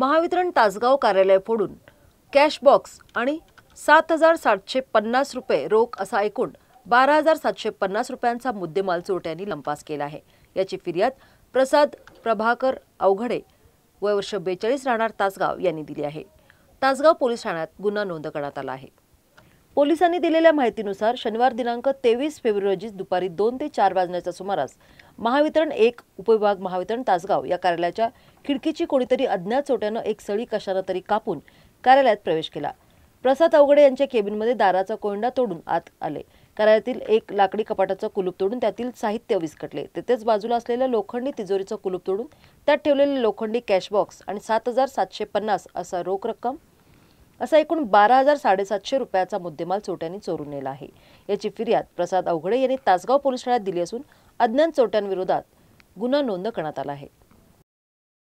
महावितरण तासगाव कार्यालय फोडून cash box आणि सात हजार सातशे पन्नास रुपये रोख असा एकूण बारा हजार सातशे पन्नास रुपयांचा मुद्देमाल चोरट्यांनी लंपास केला आहे याची फिर्याद प्रसाद प्रभाकर अवघडे वय वर्ष बेचाळीस राहणार तासगाव यांनी दिली आहे तासगाव पोलीस ठाण्यात गुन्हा नोंद करण्यात आला आहे पोलिसांनी दिलेल्या माहितीनुसार शनिवार दिनांक तेवीस फेब्रुवारी रोजी दुपारी दोन ते चार वाजण्याच्या सुमारास महावितरण एक उपविभाग महावितरण तासगाव या कार्यालयाच्या खिडकीची कोणीतरी अज्ञात चोट्यानं एक सळी कशानं तरी कापून कार्यालयात प्रवेश केला प्रसाद अवघडे यांच्या केबिनमध्ये दाराचा कोंडा तोडून आत आले कार्यालयातील एक लाकडी कपाटाचं कुलूप तोडून त्यातील साहित्य विस्कटले तेथेच बाजूला असलेल्या लोखंडी तिजोरीचं कुलूप तोडून त्यात ठेवलेले लोखंडी कॅश बॉक्स आणि सात हजार सातशे पन्नास असा रोख रक्कम असा एकूण बारा हजार साडेसातशे रुपयाचा मुद्देमाल चोट्यांनी चोरून नेला आहे याची फिर्याद प्रसाद अवघडे यांनी तासगाव पोलीस ठाण्यात दिली असून अज्ञान चोट्यांविरोधात गुन्हा नोंद करण्यात आला आहे